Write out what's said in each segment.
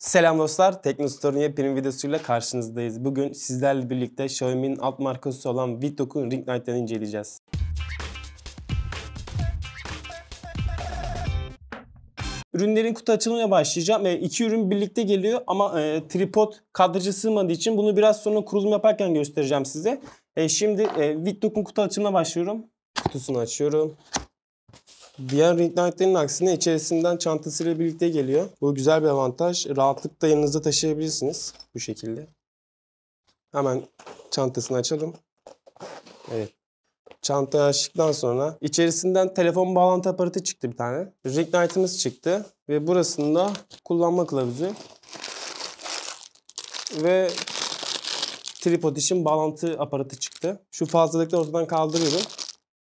Selam dostlar, Teknostore'un yepyeni videosuyla karşınızdayız. Bugün sizlerle birlikte Xiaomi'nin alt markası olan Vitok'un Ring Light'ını inceleyeceğiz. Ürünlerin kutu açılımına başlayacağım. E, iki ürün birlikte geliyor ama e, tripod kadraja sığmadığı için bunu biraz sonra kurulum yaparken göstereceğim size. E, şimdi e, Vitok'un kutu açılımına başlıyorum. Kutusunu açıyorum. Diğer ring light'lerin aksine içerisinden çantasıyla birlikte geliyor. Bu güzel bir avantaj. Rahatlıkla yanınızda taşıyabilirsiniz bu şekilde. Hemen çantasını açalım. Evet. Çantayı açtıktan sonra içerisinden telefon bağlantı aparatı çıktı bir tane. Ring light'ımız çıktı ve burasında kullanma kılavuzu ve tripod için bağlantı aparatı çıktı. Şu fazlalıkları ortadan kaldırıyorum.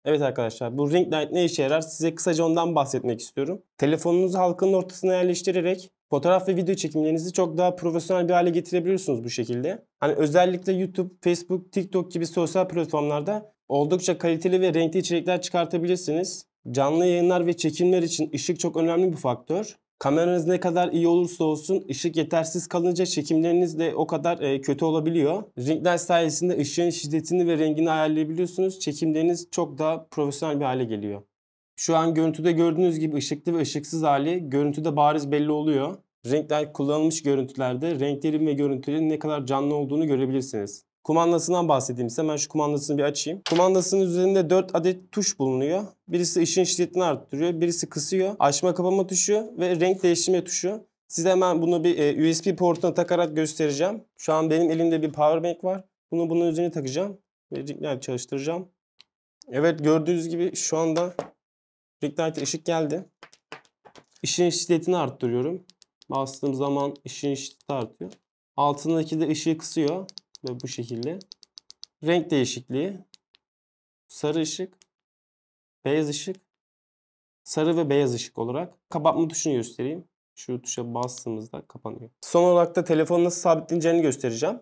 Evet arkadaşlar bu ring light ne işe yarar size kısaca ondan bahsetmek istiyorum. Telefonunuzu halkanın ortasına yerleştirerek fotoğraf ve video çekimlerinizi çok daha profesyonel bir hale getirebiliyorsunuz bu şekilde. Hani özellikle YouTube, Facebook, TikTok gibi sosyal platformlarda oldukça kaliteli ve renkli içerikler çıkartabilirsiniz. Canlı yayınlar ve çekimler için ışık çok önemli bir faktör. Kameranız ne kadar iyi olursa olsun ışık yetersiz kalınca çekimleriniz de o kadar e, kötü olabiliyor. Ring sayesinde ışığın şiddetini ve rengini ayarlayabiliyorsunuz. Çekimleriniz çok daha profesyonel bir hale geliyor. Şu an görüntüde gördüğünüz gibi ışıklı ve ışıksız hali görüntüde bariz belli oluyor. Ring kullanılmış görüntülerde renklerin ve görüntülerin ne kadar canlı olduğunu görebilirsiniz. Kumandasından bahsedeyim size. Hemen şu kumandasını bir açayım. Kumandasının üzerinde 4 adet tuş bulunuyor. Birisi ışın şiddetini arttırıyor, birisi kısıyor. Açma kapama tuşu ve renk değiştirme tuşu. Size hemen bunu bir e, USB portuna takarak göstereceğim. Şu an benim elimde bir power bank var. Bunu bunun üzerine takacağım ve Rignite çalıştıracağım. Evet gördüğünüz gibi şu anda Rignite ışık geldi. Işığın şiddetini arttırıyorum. Bastığım zaman ışığın şiddeti artıyor. Altındaki de ışığı kısıyor ve bu şekilde. Renk değişikliği. Sarı ışık, beyaz ışık, sarı ve beyaz ışık olarak. Kapatma tuşunu göstereyim. Şu tuşa bastığımızda kapanıyor. Son olarak da telefonu nasıl sabitleneceğini göstereceğim.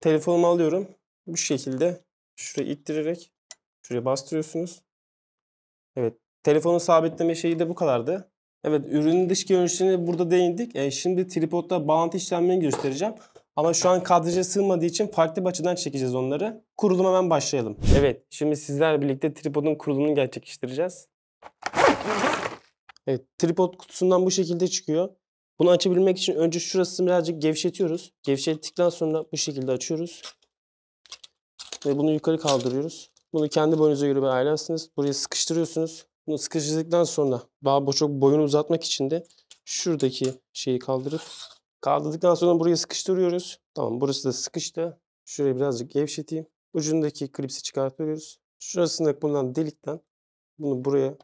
Telefonumu alıyorum. Bu şekilde şuraya ittirerek şuraya bastırıyorsunuz. Evet. Telefonu sabitleme şeyi de bu kadardı. Evet ürünün dış görünüşüne burada değindik. E, şimdi tripodla bağlantı işlemlerini göstereceğim. Ama şu an kadraja sığmadığı için farklı bir açıdan çekeceğiz onları. Kuruluma hemen başlayalım. Evet, şimdi sizlerle birlikte tripodun kurulumunu gerçekleştireceğiz. Evet, tripod kutusundan bu şekilde çıkıyor. Bunu açabilmek için önce şurasını birazcık gevşetiyoruz. Gevşettikten sonra bu şekilde açıyoruz. Ve bunu yukarı kaldırıyoruz. Bunu kendi boyunuza göre ayarlarsınız. Buraya sıkıştırıyorsunuz. Bunu sıkıştırdıktan sonra daha çok boyunu uzatmak için de şuradaki şeyi kaldırıp Kaldırdıktan sonra buraya sıkıştırıyoruz. Tamam burası da sıkıştı. Şurayı birazcık gevşeteyim. Ucundaki klipsi çıkartıyoruz. Şurasındaki bulunan delikten bunu buraya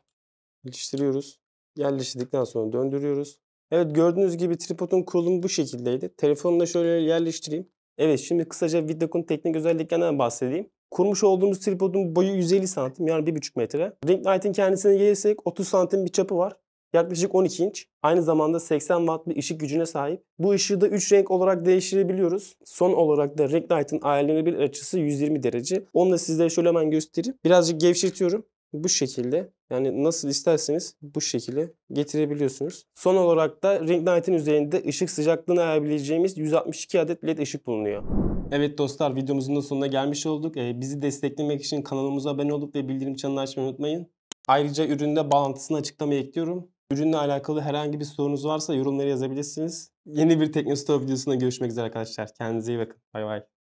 iliştiriyoruz. Yerleştirdikten sonra döndürüyoruz. Evet gördüğünüz gibi tripodun kurulumu bu şekildeydi. Telefonla şöyle yerleştireyim. Evet şimdi kısaca Vidac'ın teknik özelliklerinden bahsedeyim. Kurmuş olduğumuz tripodun boyu 150 santim yani 1,5 metre. Ring light'in kendisine gelirsek 30 santim bir çapı var. Yaklaşık 12 inç. Aynı zamanda 80 watt bir ışık gücüne sahip. Bu ışığı da 3 renk olarak değiştirebiliyoruz. Son olarak da Reklight'ın ayarlanabilir açısı 120 derece. Onu da sizlere şöyle hemen göstereyim. Birazcık gevşetiyorum. Bu şekilde yani nasıl isterseniz bu şekilde getirebiliyorsunuz. Son olarak da Ring Light'in üzerinde ışık sıcaklığını ayarlayabileceğimiz 162 adet led ışık bulunuyor. Evet dostlar videomuzun da sonuna gelmiş olduk. Ee, bizi desteklemek için kanalımıza abone olup ve bildirim çanını açmayı unutmayın. Ayrıca üründe bağlantısını açıklamaya ekliyorum. Ürünle alakalı herhangi bir sorunuz varsa yorumları yazabilirsiniz. Yeni bir Teknostore videosunda görüşmek üzere arkadaşlar. Kendinize iyi bakın. Bay bay.